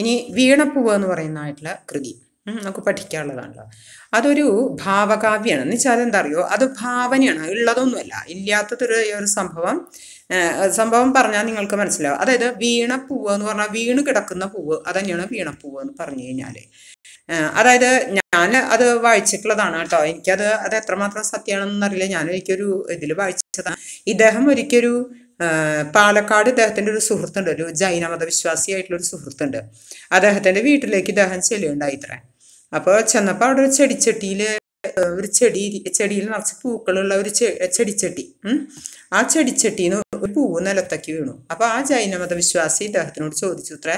ഇനി വീണപ്പൂവ് എന്ന് പറയുന്നതായിട്ടുള്ള കൃതി നമുക്ക് പഠിക്കാനുള്ളതാണല്ലോ അതൊരു ഭാവകാവ്യാണ് എന്ന് വെച്ചാൽ എന്താ അറിയോ അത് ഭാവനയാണ് ഉള്ളതൊന്നുമല്ല ഇല്ലാത്തതൊരു ഒരു സംഭവം സംഭവം പറഞ്ഞാൽ നിങ്ങൾക്ക് മനസ്സിലാവും അതായത് വീണപ്പൂവ് എന്ന് പറഞ്ഞാൽ വീണ് കിടക്കുന്ന പൂവ് അതന്നെയാണ് വീണപ്പൂവ് എന്ന് പറഞ്ഞു കഴിഞ്ഞാൽ അതായത് ഞാൻ അത് വായിച്ചിട്ടുള്ളതാണ് കേട്ടോ എനിക്കത് അത് എത്രമാത്രം സത്യമാണെന്നറിയില്ല ഞാൻ ഇതിൽ വായിച്ചതാണ് ഇദ്ദേഹം ഒരിക്കലൊരു പാലക്കാട് ഇദ്ദേഹത്തിൻ്റെ ഒരു സുഹൃത്തുണ്ട് ഒരു ജൈന മതവിശ്വാസിയായിട്ടുള്ള ഒരു സുഹൃത്തുണ്ട് അദ്ദേഹത്തിൻ്റെ വീട്ടിലേക്ക് ഇദ്ദേഹം ചെല്ലുകയുണ്ടായി ഇത്ര അപ്പോൾ ചെന്നപ്പോൾ അവിടെ ഒരു ചെടിച്ചട്ടിയിൽ ഒരു ചെടി ചെടിയിൽ നിറച്ച് പൂക്കളുള്ള ഒരു ചെടിച്ചട്ടി ആ ചെടിച്ചട്ടിയിൽ നിന്ന് ഒരു പൂവ് നിലത്തേക്ക് വീണു അപ്പോൾ ആ ജൈനമത വിശ്വാസി ഇദ്ദേഹത്തിനോട് ചോദിച്ചു ഇത്ര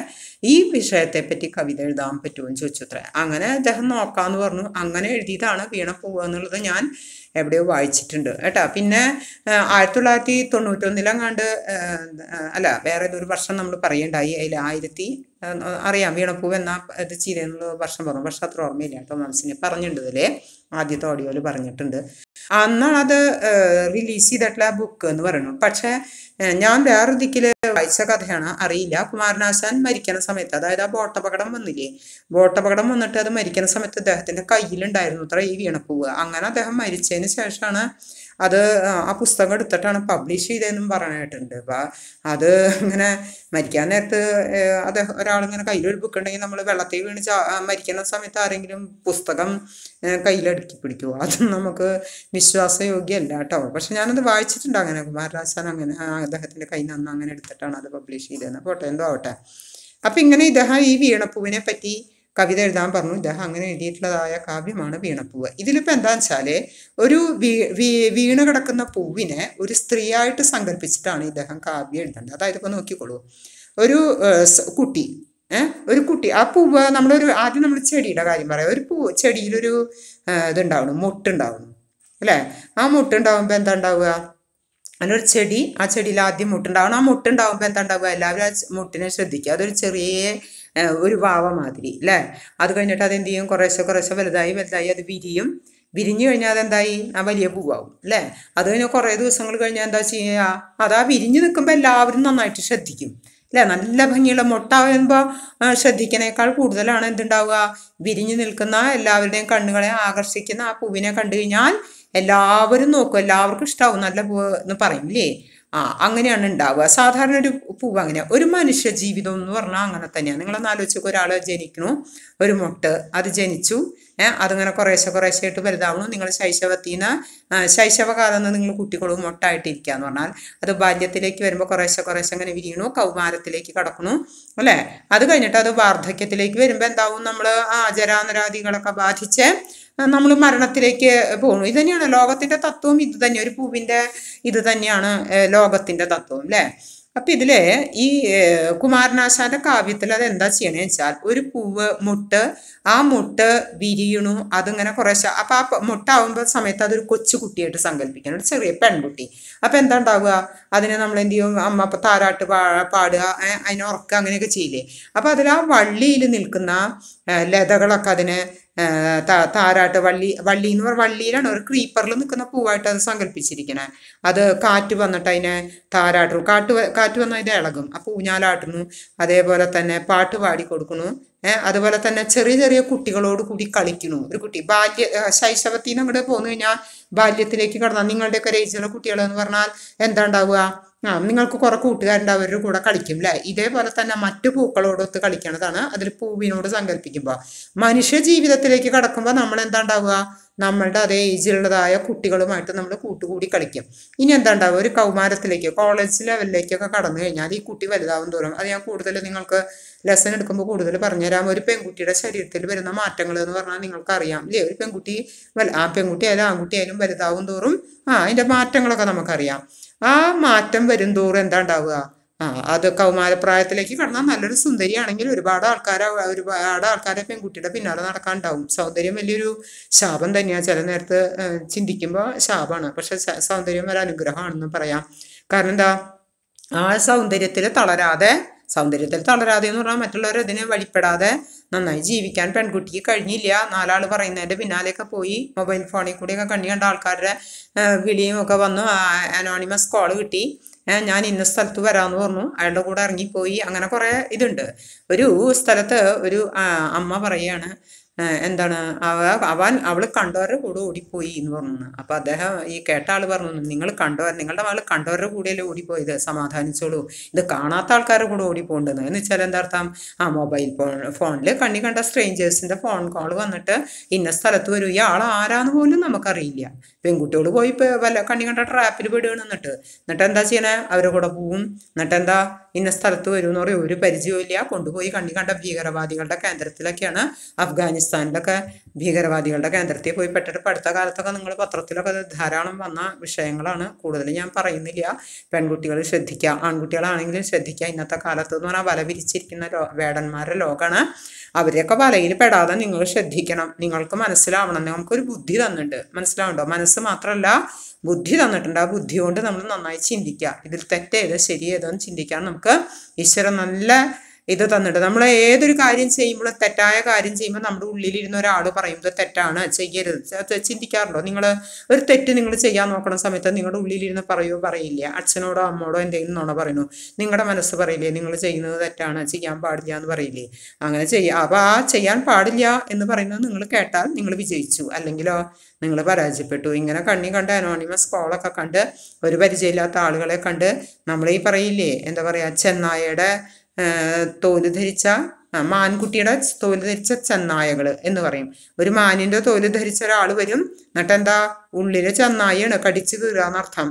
ഈ വിഷയത്തെ പറ്റി കവിത എഴുതാൻ പറ്റുമോ എന്ന് ചോദിച്ചു ഇത്ര അങ്ങനെ അദ്ദേഹം നോക്കാന്ന് പറഞ്ഞു അങ്ങനെ എഴുതിയതാണ് വീണ പൂവ് എന്നുള്ളത് ഞാൻ എവിടെയോ വായിച്ചിട്ടുണ്ട് കേട്ടോ പിന്നെ ആയിരത്തി തൊള്ളായിരത്തി തൊണ്ണൂറ്റൊന്നിലെങ്ങാണ്ട് അല്ല വേറെ ഏതൊരു വർഷം നമ്മൾ പറയണ്ടായി അതിൽ ആയിരത്തി അറിയാം വീണപ്പൂവ് എന്ന ഇത് ചെയ്തെന്നുള്ള വർഷം പറഞ്ഞു പക്ഷെ അത്ര ഓർമ്മയില്ല കേട്ടോ മനസ്സിനെ പറഞ്ഞിട്ടുണ്ട് ഇതിലേ ആദ്യത്തെ ഓഡിയോയിൽ പറഞ്ഞിട്ടുണ്ട് അന്നാണ് അത് റിലീസ് ചെയ്തിട്ടുള്ള ബുക്ക് എന്ന് പറയുന്നത് പക്ഷേ ഞാൻ വേറെ ദിക്കിൽ വായിച്ച കഥയാണ് അറിയില്ല കുമാരനാശാൻ മരിക്കുന്ന സമയത്ത് അതായത് ആ ബോട്ടപകടം വന്നില്ലേ ബോട്ടപകടം വന്നിട്ട് അത് മരിക്കുന്ന സമയത്ത് അദ്ദേഹത്തിൻ്റെ കയ്യിലുണ്ടായിരുന്നു അത്ര ഈ വീണപ്പൂവ് അങ്ങനെ അദ്ദേഹം മരിച്ചതിന് ശേഷമാണ് അത് ആ പുസ്തകം എടുത്തിട്ടാണ് പബ്ലിഷ് ചെയ്തതെന്നും പറയാനായിട്ടുണ്ട് അപ്പോൾ അത് ഇങ്ങനെ മരിക്കാൻ നേരത്ത് അത് ഒരാളിങ്ങനെ കയ്യിലൊരു ബുക്ക് ഉണ്ടെങ്കിൽ നമ്മൾ വെള്ളത്തിൽ വീണ് മരിക്കുന്ന സമയത്ത് ആരെങ്കിലും പുസ്തകം കയ്യിലടുക്കി പിടിക്കുമോ അതും നമുക്ക് വിശ്വാസയോഗ്യല്ല കേട്ടോ പക്ഷെ ഞാനത് വായിച്ചിട്ടുണ്ട് അങ്ങനെ കുമാരരാജാൻ അങ്ങനെ അദ്ദേഹത്തിൻ്റെ കയ്യിൽ നിന്ന് അങ്ങനെ എടുത്തിട്ടാണ് അത് പബ്ലിഷ് ചെയ്തതെന്ന് പോട്ടെ എന്തോ ആവട്ടെ അപ്പം ഇങ്ങനെ ഇദ്ദേഹം ഈ വീണപ്പൂവിനെ പറ്റി കവിത എഴുതാൻ പറഞ്ഞു ഇദ്ദേഹം അങ്ങനെ എഴുതിയിട്ടുള്ളതായ കാവ്യമാണ് വീണപ്പൂവ് ഇതിലിപ്പോൾ എന്താണെന്ന് വെച്ചാൽ ഒരു വീണ കിടക്കുന്ന പൂവിനെ ഒരു സ്ത്രീയായിട്ട് സങ്കല്പിച്ചിട്ടാണ് ഇദ്ദേഹം കാവ്യം എഴുതേണ്ടത് അതായത് ഇപ്പോൾ നോക്കിക്കോളൂ ഒരു കുട്ടി ഒരു കുട്ടി ആ പൂവ് നമ്മളൊരു ആദ്യം നമ്മൾ ചെടിയുടെ കാര്യം പറയാം ഒരു പൂ ചെടിയിലൊരു ഇതുണ്ടാവണം മുട്ടുണ്ടാവണം അല്ലേ ആ മുട്ടുണ്ടാവുമ്പോൾ എന്താ ഉണ്ടാവുക അതിനൊരു ചെടി ആ ചെടിയിൽ ആദ്യം മുട്ടുണ്ടാവണം ആ മുട്ടുണ്ടാവുമ്പോൾ എന്താ ഉണ്ടാവുക എല്ലാവരും ആ മുട്ടിനെ ശ്രദ്ധിക്കുക അതൊരു ചെറിയ ഒരു വാവ മാതിരി അല്ലേ അത് കഴിഞ്ഞിട്ട് അതെന്ത് ചെയ്യും കുറേശ്ശെ കുറേശ്ശെ വലുതായി വലുതായി അത് വിരിയും വിരിഞ്ഞു കഴിഞ്ഞാൽ അതെന്തായി ആ വലിയ പൂവാകും അല്ലേ അത് കഴിഞ്ഞാൽ കുറേ ദിവസങ്ങൾ കഴിഞ്ഞാൽ എന്താ ചെയ്യുക അതാ വിരിഞ്ഞു നിൽക്കുമ്പോൾ എല്ലാവരും നന്നായിട്ട് ശ്രദ്ധിക്കും അല്ലേ നല്ല ഭംഗിയുള്ള മുട്ട വരുമ്പോൾ ശ്രദ്ധിക്കുന്നേക്കാൾ കൂടുതലാണ് എന്തുണ്ടാവുക വിരിഞ്ഞു നിൽക്കുന്ന എല്ലാവരുടെയും കണ്ണുകളെ ആകർഷിക്കുന്ന ആ പൂവിനെ കണ്ടു കഴിഞ്ഞാൽ എല്ലാവരും നോക്കും എല്ലാവർക്കും ഇഷ്ടാവും നല്ല പൂവ് എന്ന് പറയും ആ അങ്ങനെയാണ് ഉണ്ടാവുക സാധാരണ ഒരു പൂവ് അങ്ങനെ ഒരു മനുഷ്യ ജീവിതം എന്ന് പറഞ്ഞാൽ അങ്ങനെ തന്നെയാണ് നിങ്ങളൊന്ന് ആലോചിക്കുക ഒരാൾ ജനിക്കണു ഒരു മുട്ട് അത് ജനിച്ചു ഏഹ് അതിങ്ങനെ കുറേശ്ശെ കുറേശ്ശെ ആയിട്ട് വലുതാവണം നിങ്ങൾ നിന്ന് ശൈശവകാലം നിന്ന് നിങ്ങൾ കുട്ടികളും മൊട്ടായിട്ടിരിക്കുക എന്ന് പറഞ്ഞാൽ അത് ബാല്യത്തിലേക്ക് വരുമ്പോൾ കുറേശ്ശെ കുറേശ്ശെ അങ്ങനെ വിരിയണു കൗമാരത്തിലേക്ക് കടക്കണു അല്ലേ അത് കഴിഞ്ഞിട്ട് അത് വാർദ്ധക്യത്തിലേക്ക് വരുമ്പോൾ എന്താവും നമ്മൾ ആ ബാധിച്ച് നമ്മൾ മരണത്തിലേക്ക് പോകുന്നു ഇത് തന്നെയാണ് ലോകത്തിന്റെ തത്വം ഇത് തന്നെ ഒരു പൂവിന്റെ ഇത് തന്നെയാണ് ലോകത്തിന്റെ തത്വം അല്ലേ അപ്പം ഇതിൽ ഈ കുമാരനാശാൻ്റെ കാവ്യത്തിൽ അത് എന്താ ചെയ്യണേ വെച്ചാൽ ഒരു പൂവ് മുട്ട് ആ മുട്ട് വിരിയണു അതിങ്ങനെ കുറേശ്ശെ അപ്പം ആ മുട്ടാവുമ്പോൾ സമയത്ത് അതൊരു കൊച്ചു കുട്ടിയായിട്ട് സങ്കല്പിക്കണം ഒരു ചെറിയ പെൺകുട്ടി അപ്പം എന്താ ഉണ്ടാവുക അതിനെ നമ്മൾ എന്ത് ചെയ്യും അമ്മ അപ്പം താരാട്ട് പാ പാടുക അതിനെ ഉറക്കുക അങ്ങനെയൊക്കെ ചെയ്യില്ലേ അപ്പം അതിൽ ആ വള്ളിയിൽ നിൽക്കുന്ന ലതകളൊക്കെ അതിനെ താരാട്ട് വള്ളി വള്ളി എന്ന് പറഞ്ഞാൽ വള്ളിയിലാണ് ഒരു ക്രീപ്പറിൽ നിൽക്കുന്ന പൂവായിട്ട് അത് സങ്കല്പിച്ചിരിക്കണേ അത് കാറ്റ് വന്നിട്ട് അതിനെ താരാട്ടും കാറ്റ് കാറ്റ് വന്നാൽ ഇത് ഇളകും അപ്പോൾ ഊഞ്ഞാലാട്ടുന്നു അതേപോലെ തന്നെ പാട്ട് പാടി കൊടുക്കുന്നു അതുപോലെ തന്നെ ചെറിയ ചെറിയ കുട്ടികളോട് കൂടി കളിക്കണു ഒരു കുട്ടി ബാല്യ ശൈശവത്തിൽ നിന്ന് ഇവിടെ പോന്നു കഴിഞ്ഞാൽ ബാല്യത്തിലേക്ക് കടന്നാൽ നിങ്ങളുടെയൊക്കെ ഏജിലുള്ള കുട്ടികളെന്ന് പറഞ്ഞാൽ എന്താ ഉണ്ടാവുക ആ നിങ്ങൾക്ക് കുറെ കൂട്ടുകാരുണ്ടാവും അവരുടെ കൂടെ കളിക്കും അല്ലേ ഇതേപോലെ തന്നെ മറ്റു പൂക്കളോടൊത്ത് കളിക്കണതാണ് അതിൽ പൂവിനോട് സങ്കല്പിക്കുമ്പോൾ മനുഷ്യ ജീവിതത്തിലേക്ക് കടക്കുമ്പോൾ നമ്മൾ എന്താ ഉണ്ടാവുക നമ്മളുടെ അതേ ഏജിലുള്ളതായ കുട്ടികളുമായിട്ട് നമ്മൾ കൂട്ടുകൂടി കളിക്കും ഇനി എന്താ ഉണ്ടാവുക ഒരു കൗമാരത്തിലേക്ക് കോളേജ് ലെവലിലേക്കൊക്കെ കടന്നു കഴിഞ്ഞാൽ ഈ കുട്ടി വലുതാവും തോറും അത് ഞാൻ കൂടുതൽ നിങ്ങൾക്ക് ലെസൺ എടുക്കുമ്പോൾ കൂടുതൽ പറഞ്ഞുതരാം ഒരു പെൺകുട്ടിയുടെ ശരീരത്തിൽ വരുന്ന മാറ്റങ്ങൾ എന്ന് പറഞ്ഞാൽ നിങ്ങൾക്ക് അറിയാം അല്ലേ ഒരു പെൺകുട്ടി ആ പെൺകുട്ടി ആയാലും ആൺകുട്ടി ആയാലും വലുതാവും തോറും ആ അതിൻ്റെ മാറ്റങ്ങളൊക്കെ നമുക്കറിയാം ആ മാറ്റം വരും തോറും എന്താ ഉണ്ടാവുക ആ അത് കൗമാരപ്രായത്തിലേക്ക് കടന്നാൽ നല്ലൊരു സുന്ദരിയാണെങ്കിൽ ഒരുപാട് ആൾക്കാരെ ഒരുപാട് ആൾക്കാരെ പെൺകുട്ടിയുടെ പിന്നാലെ നടക്കാനുണ്ടാവും സൗന്ദര്യം വലിയൊരു ശാപം തന്നെയാണ് ചില നേരത്ത് ചിന്തിക്കുമ്പോൾ ശാപമാണ് പക്ഷെ സൗന്ദര്യം ഒരു അനുഗ്രഹമാണെന്ന് പറയാം കാരണം എന്താ ആ സൗന്ദര്യത്തിൽ തളരാതെ സൗന്ദര്യത്തിൽ തളരാതെ എന്ന് പറഞ്ഞാൽ മറ്റുള്ളവർ അതിനെ വഴിപ്പെടാതെ നന്നായി ജീവിക്കാൻ പെൺകുട്ടിക്ക് കഴിഞ്ഞില്ല നാലാൾ പറയുന്നതിൻ്റെ പിന്നാലെയൊക്കെ പോയി മൊബൈൽ ഫോണിൽ കൂടിയൊക്കെ കണ്ണി കണ്ട ആൾക്കാരുടെ വിളിയും ഒക്കെ വന്നു അനോണിമസ് കോൾ കിട്ടി ഞാൻ ഇന്ന സ്ഥലത്ത് വരാമെന്ന് പറഞ്ഞു അയാളുടെ കൂടെ ഇറങ്ങിപ്പോയി അങ്ങനെ കുറേ ഇതുണ്ട് ഒരു സ്ഥലത്ത് ഒരു അമ്മ പറയുകയാണ് എന്താണ് അവ അവൻ അവൾ കണ്ടവരുടെ കൂടെ ഓടിപ്പോയി എന്ന് പറഞ്ഞു അപ്പോൾ അദ്ദേഹം ഈ കേട്ട ആൾ പറഞ്ഞു നിങ്ങൾ കണ്ടവർ നിങ്ങളുടെ മകൾ കണ്ടവരുടെ കൂടെയല്ലേ ഓടിപ്പോയത് സമാധാനിച്ചോളൂ ഇത് കാണാത്ത ആൾക്കാരുടെ കൂടെ ഓടിപ്പോണ്ടെന്ന് എന്ന് വെച്ചാൽ എന്താർത്ഥം ആ മൊബൈൽ ഫോൺ ഫോണിൽ കണ്ണി കണ്ട സ്ട്രേഞ്ചേഴ്സിൻ്റെ ഫോൺ കോൾ വന്നിട്ട് ഇന്ന സ്ഥലത്ത് വരും ആൾ ആരാന്ന് പോലും നമുക്കറിയില്ല പെൺകുട്ടികൾ പോയി വല്ല കണ്ണി കണ്ട ട്രാപ്പിൽ വിടുകയാണ് എന്നിട്ട് എന്നിട്ട് എന്താ ചെയ്യണേ അവരുടെ കൂടെ പോവും എന്നിട്ട് എന്താ ഇന്ന സ്ഥലത്ത് വരും എന്ന് പറയും ഒരു ഇല്ല കൊണ്ടുപോയി കണ്ണി കണ്ട ഭീകരവാദികളുടെ കേന്ദ്രത്തിലൊക്കെയാണ് അഫ്ഗാനിസ്ഥാനിലൊക്കെ ഭീകരവാദികളുടെ കേന്ദ്രത്തിൽ പോയി പെട്ടിട്ട് അടുത്ത കാലത്തൊക്കെ നിങ്ങൾ പത്രത്തിലൊക്കെ ധാരാളം വന്ന വിഷയങ്ങളാണ് കൂടുതൽ ഞാൻ പറയുന്നില്ല പെൺകുട്ടികൾ ശ്രദ്ധിക്കുക ആൺകുട്ടികളാണെങ്കിലും ശ്രദ്ധിക്കുക ഇന്നത്തെ കാലത്ത് എന്ന് പറഞ്ഞാൽ വല വിരിച്ചിരിക്കുന്ന ലോ വേടന്മാരുടെ ലോകമാണ് അവരെയൊക്കെ വലയിൽ പെടാതെ നിങ്ങൾ ശ്രദ്ധിക്കണം നിങ്ങൾക്ക് മനസ്സിലാവണം നമുക്കൊരു ബുദ്ധി തന്നിട്ടുണ്ട് മനസ്സിലാവണ്ടോ മനസ്സ് മാത്രമല്ല ബുദ്ധി തന്നിട്ടുണ്ട് ആ ബുദ്ധി കൊണ്ട് നമ്മൾ നന്നായി ചിന്തിക്കുക ഇതിൽ തെറ്റേത് ശരിയേതെന്ന് ചിന്തിക്കാൻ നമുക്ക് ഈശ്വരൻ നല്ല ഇത് തന്നിട്ട് നമ്മൾ ഏതൊരു കാര്യം ചെയ്യുമ്പോൾ തെറ്റായ കാര്യം ചെയ്യുമ്പോൾ നമ്മുടെ ഉള്ളിലിരുന്ന ഒരാൾ ഇത് തെറ്റാണ് ചെയ്യരുത് ചിന്തിക്കാറുണ്ടോ നിങ്ങൾ ഒരു തെറ്റ് നിങ്ങൾ ചെയ്യാൻ നോക്കുന്ന സമയത്ത് നിങ്ങളുടെ ഉള്ളിലിരുന്ന് പറയുമോ പറയില്ല അച്ഛനോടോ അമ്മോടോ എന്തെങ്കിലും നുണ പറയുന്നു നിങ്ങളുടെ മനസ്സ് പറയില്ലേ നിങ്ങൾ ചെയ്യുന്നത് തെറ്റാണ് ചെയ്യാൻ പാടില്ല എന്ന് പറയില്ലേ അങ്ങനെ ചെയ്യുക അപ്പോൾ ആ ചെയ്യാൻ പാടില്ല എന്ന് പറയുന്നത് നിങ്ങൾ കേട്ടാൽ നിങ്ങൾ വിജയിച്ചു അല്ലെങ്കിലോ നിങ്ങൾ പരാജയപ്പെട്ടു ഇങ്ങനെ കണ്ണി കണ്ട് അനോണിമസ് കോളൊക്കെ കണ്ട് ഒരു പരിചയമില്ലാത്ത ആളുകളെ കണ്ട് നമ്മളീ പറയില്ലേ എന്താ പറയുക ചെന്നായയുടെ തോല് ധരിച്ച മാൻകുട്ടിയുടെ തോല് ധരിച്ച ചെന്നായകൾ എന്ന് പറയും ഒരു മാനിൻ്റെ തോല് ധരിച്ച ഒരാൾ വരും എന്നിട്ടെന്താ ഉള്ളിലെ ചെന്നായാണ് കടിച്ചു കീറാന്നർത്ഥം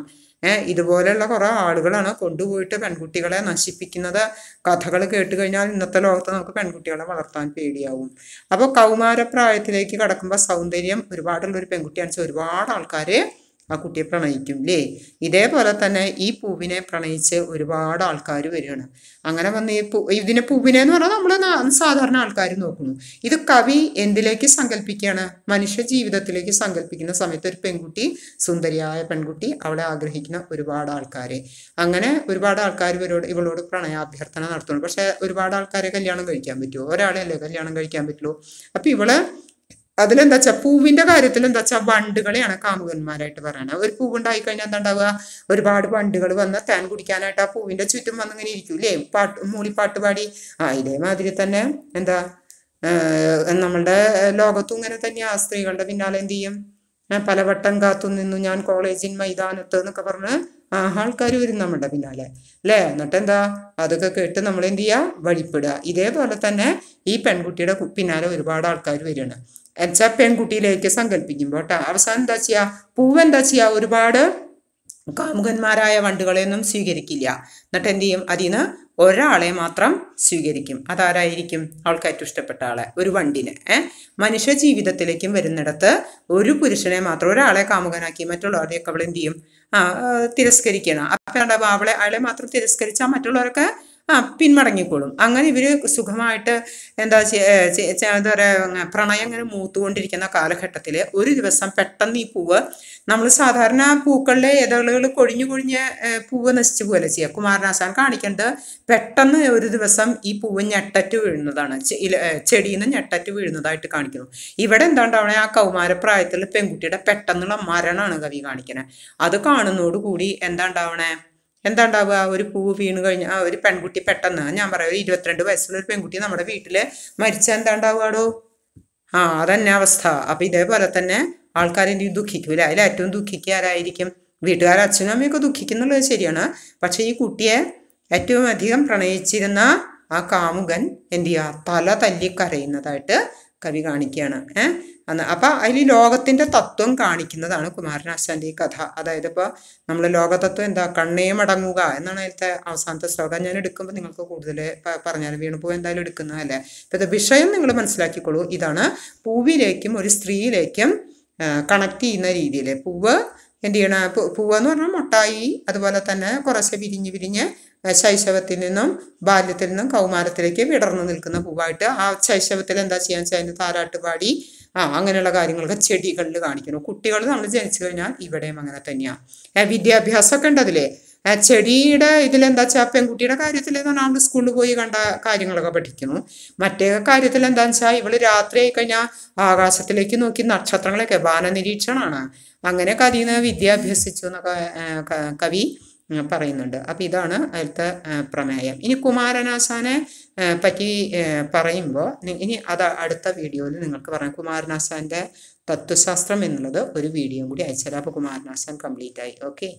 ഏഹ് ഇതുപോലെയുള്ള കുറേ ആളുകളാണ് കൊണ്ടുപോയിട്ട് പെൺകുട്ടികളെ നശിപ്പിക്കുന്നത് കഥകൾ കേട്ട് കഴിഞ്ഞാൽ ഇന്നത്തെ ലോകത്ത് നമുക്ക് പെൺകുട്ടികളെ വളർത്താൻ പേടിയാവും അപ്പോൾ കൗമാരപ്രായത്തിലേക്ക് കടക്കുമ്പോൾ സൗന്ദര്യം ഒരുപാടുള്ള ഒരു പെൺകുട്ടിയാണെന്ന് വെച്ചാൽ ഒരുപാട് ആൾക്കാർ ആ കുട്ടിയെ പ്രണയിക്കും അല്ലേ ഇതേപോലെ തന്നെ ഈ പൂവിനെ പ്രണയിച്ച് ഒരുപാട് ആൾക്കാർ വരികയാണ് അങ്ങനെ വന്ന് ഈ പൂ ഇതിനെ പൂവിനെ എന്ന് പറഞ്ഞാൽ നമ്മൾ സാധാരണ ആൾക്കാർ നോക്കുന്നു ഇത് കവി എന്തിലേക്ക് സങ്കല്പിക്കുകയാണ് മനുഷ്യ ജീവിതത്തിലേക്ക് സങ്കല്പിക്കുന്ന സമയത്ത് ഒരു പെൺകുട്ടി സുന്ദരിയായ പെൺകുട്ടി അവളെ ആഗ്രഹിക്കുന്ന ഒരുപാട് ആൾക്കാരെ അങ്ങനെ ഒരുപാട് ആൾക്കാർ ഇവരോട് ഇവളോട് പ്രണയാഭ്യർത്ഥന നടത്തുന്നു പക്ഷേ ഒരുപാട് ആൾക്കാരെ കല്യാണം കഴിക്കാൻ പറ്റുമോ ഒരാളെയല്ലേ കല്യാണം കഴിക്കാൻ പറ്റുള്ളൂ അപ്പോൾ ഇവള് അതിലെന്താ വെച്ചാൽ പൂവിൻ്റെ കാര്യത്തിൽ എന്താ വെച്ചാൽ വണ്ടുകളെയാണ് കാമുകന്മാരായിട്ട് പറയുന്നത് ഒരു പൂവുണ്ടായി കഴിഞ്ഞാൽ എന്താ ഉണ്ടാവുക ഒരുപാട് വണ്ടുകൾ വന്ന് താൻ കുടിക്കാനായിട്ട് ആ പൂവിൻ്റെ ചുറ്റും വന്നിങ്ങനെ ഇരിക്കൂലേ പാട്ട് മൂളിപ്പാട്ട് പാടി ആ ഇതേമാതിരി തന്നെ എന്താ നമ്മളുടെ ലോകത്തും ഇങ്ങനെ തന്നെയാണ് സ്ത്രീകളുടെ പിന്നാലെ എന്ത് ചെയ്യും പലവട്ടം കാത്തു നിന്നു ഞാൻ കോളേജിൻ മൈതാനത്ത് എന്നൊക്കെ പറഞ്ഞ് ആൾക്കാർ വരും നമ്മുടെ പിന്നാലെ അല്ലേ എന്നിട്ട് എന്താ അതൊക്കെ കേട്ട് നമ്മൾ എന്ത് ചെയ്യുക വഴിപ്പെടുക ഇതേപോലെ തന്നെ ഈ പെൺകുട്ടിയുടെ പിന്നാലെ ഒരുപാട് ആൾക്കാർ വരികയാണ് എന്നുവെച്ചാൽ പെൺകുട്ടിയിലേക്ക് സങ്കല്പിക്കുമ്പോൾ കേട്ടോ അവസാനം എന്താ ചെയ്യുക പൂവ് എന്താ ചെയ്യുക ഒരുപാട് കാമുകന്മാരായ വണ്ടുകളെയൊന്നും സ്വീകരിക്കില്ല എന്നിട്ട് എന്ത് ചെയ്യും അതിന് ഒരാളെ മാത്രം സ്വീകരിക്കും അതാരായിരിക്കും അവൾക്ക് ഏറ്റവും ഇഷ്ടപ്പെട്ട ആളെ ഒരു വണ്ടിനെ ഏഹ് മനുഷ്യ ജീവിതത്തിലേക്കും വരുന്നിടത്ത് ഒരു പുരുഷനെ മാത്രം ഒരാളെ കാമുകനാക്കി മറ്റുള്ളവരെയൊക്കെ അവൾ എന്ത് ചെയ്യും ആ തിരസ്കരിക്കണം അപ്പൊ അവളെ അയാളെ മാത്രം തിരസ്കരിച്ചാൽ മറ്റുള്ളവരൊക്കെ ആ പിന്മടങ്ങിക്കോളും അങ്ങനെ ഇവർ സുഖമായിട്ട് എന്താ എന്താ പറയുക പ്രണയം ഇങ്ങനെ മൂത്തുകൊണ്ടിരിക്കുന്ന കാലഘട്ടത്തിൽ ഒരു ദിവസം പെട്ടെന്ന് ഈ പൂവ് നമ്മൾ സാധാരണ പൂക്കളിലെ ഇതളുകൾ കൊഴിഞ്ഞു കൊഴിഞ്ഞ് പൂവ് നശിച്ചു പോലെ ചെയ്യുക കുമാരനാശാൻ കാണിക്കേണ്ടത് പെട്ടെന്ന് ഒരു ദിവസം ഈ പൂവ് ഞെട്ടറ്റ് വീഴുന്നതാണ് ചെടിയിൽ നിന്ന് ഞെട്ടറ്റ് വീഴുന്നതായിട്ട് കാണിക്കുന്നു ഇവിടെ എന്താണ്ടാവണേ ആ കൗമാരപ്രായത്തിൽ പെൺകുട്ടിയുടെ പെട്ടെന്നുള്ള മരണമാണ് കവി കാണിക്കുന്നത് അത് കാണുന്നതോടുകൂടി എന്താണ്ടാവണേ എന്താണ്ടാവുക ഒരു പൂവ് വീണ് കഴിഞ്ഞാൽ ആ ഒരു പെൺകുട്ടി പെട്ടെന്ന് ഞാൻ പറയാം ഒരു ഇരുപത്തിരണ്ട് വയസ്സുള്ള ഒരു പെൺകുട്ടി നമ്മുടെ വീട്ടിൽ മരിച്ചാൽ എന്താ ആ അതന്നെ അവസ്ഥ അപ്പം ഇതേപോലെ തന്നെ ആൾക്കാരെന്ത് ദുഃഖിക്കൂല അതിൽ ഏറ്റവും ദുഃഖിക്കുക ആരായിരിക്കും വീട്ടുകാർ അച്ഛനും അമ്മയൊക്കെ ദുഃഖിക്കുന്നുള്ളത് ശരിയാണ് പക്ഷേ ഈ കുട്ടിയെ ഏറ്റവും അധികം പ്രണയിച്ചിരുന്ന ആ കാമുകൻ എന്തു ചെയ്യുക തല തല്ലി കരയുന്നതായിട്ട് കവി കാണിക്കുകയാണ് ഏഹ് അന്ന് അപ്പം അതിൽ ലോകത്തിൻ്റെ തത്വം കാണിക്കുന്നതാണ് കുമാരനാശാൻ്റെ ഈ കഥ അതായത് ഇപ്പോൾ നമ്മൾ ലോകതത്വം എന്താ കണ്ണേ മടങ്ങുക എന്നാണ് അതിലത്തെ അവസാനത്തെ ശ്ലോകം ഞാൻ എടുക്കുമ്പോൾ നിങ്ങൾക്ക് കൂടുതൽ പറഞ്ഞാൽ വീണുപോ എന്തായാലും എടുക്കുന്നതല്ലേ അപ്പോൾ ഇത് വിഷയം നിങ്ങൾ മനസ്സിലാക്കിക്കോളൂ ഇതാണ് പൂവിലേക്കും ഒരു സ്ത്രീയിലേക്കും കണക്ട് ചെയ്യുന്ന രീതിയിൽ പൂവ് എന്ത് ചെയ്യണം പൂവെന്ന് പറഞ്ഞാൽ മുട്ടായി അതുപോലെ തന്നെ കുറച്ച് വിരിഞ്ഞ് വിരിഞ്ഞ് ശൈശവത്തിൽ നിന്നും ബാല്യത്തിൽ നിന്നും കൗമാരത്തിലേക്ക് വിടർന്നു നിൽക്കുന്ന പൂവായിട്ട് ആ ശൈശവത്തിൽ എന്താ ചെയ്യാൻ വെച്ചാൽ താരാട്ട് പാടി ആ അങ്ങനെയുള്ള കാര്യങ്ങളൊക്കെ ചെടികളിൽ കാണിക്കണം കുട്ടികൾ നമ്മൾ ജനിച്ചു കഴിഞ്ഞാൽ ഇവിടെയും അങ്ങനെ തന്നെയാണ് വിദ്യാഭ്യാസമൊക്കെ ഉണ്ട് അതിലേ ആ ചെടിയുടെ ഇതിലെന്താ വെച്ചാൽ പെൺകുട്ടിയുടെ കാര്യത്തിൽ നാണ്ട് സ്കൂളിൽ പോയി കണ്ട കാര്യങ്ങളൊക്കെ പഠിക്കുന്നു മറ്റേ കാര്യത്തിൽ എന്താണെന്ന് വെച്ചാൽ ഇവള് രാത്രി ആയി കഴിഞ്ഞാൽ ആകാശത്തിലേക്ക് നോക്കി നക്ഷത്രങ്ങളൊക്കെ വാനനിരീക്ഷണമാണ് അങ്ങനെ അതിൽ നിന്ന് വിദ്യ അഭ്യസിച്ചു എന്നൊക്കെ കവി പറയുന്നുണ്ട് അപ്പം ഇതാണ് അതിലത്തെ പ്രമേയം ഇനി കുമാരനാശാനെ പറ്റി പറയുമ്പോൾ ഇനി അത് അടുത്ത വീഡിയോയിൽ നിങ്ങൾക്ക് പറയാം കുമാരനാശാൻ്റെ തത്വശാസ്ത്രം എന്നുള്ളത് ഒരു വീഡിയോ കൂടി അയച്ചാൽ അപ്പോൾ കുമാരനാശാൻ കംപ്ലീറ്റ് ആയി ഓക്കെ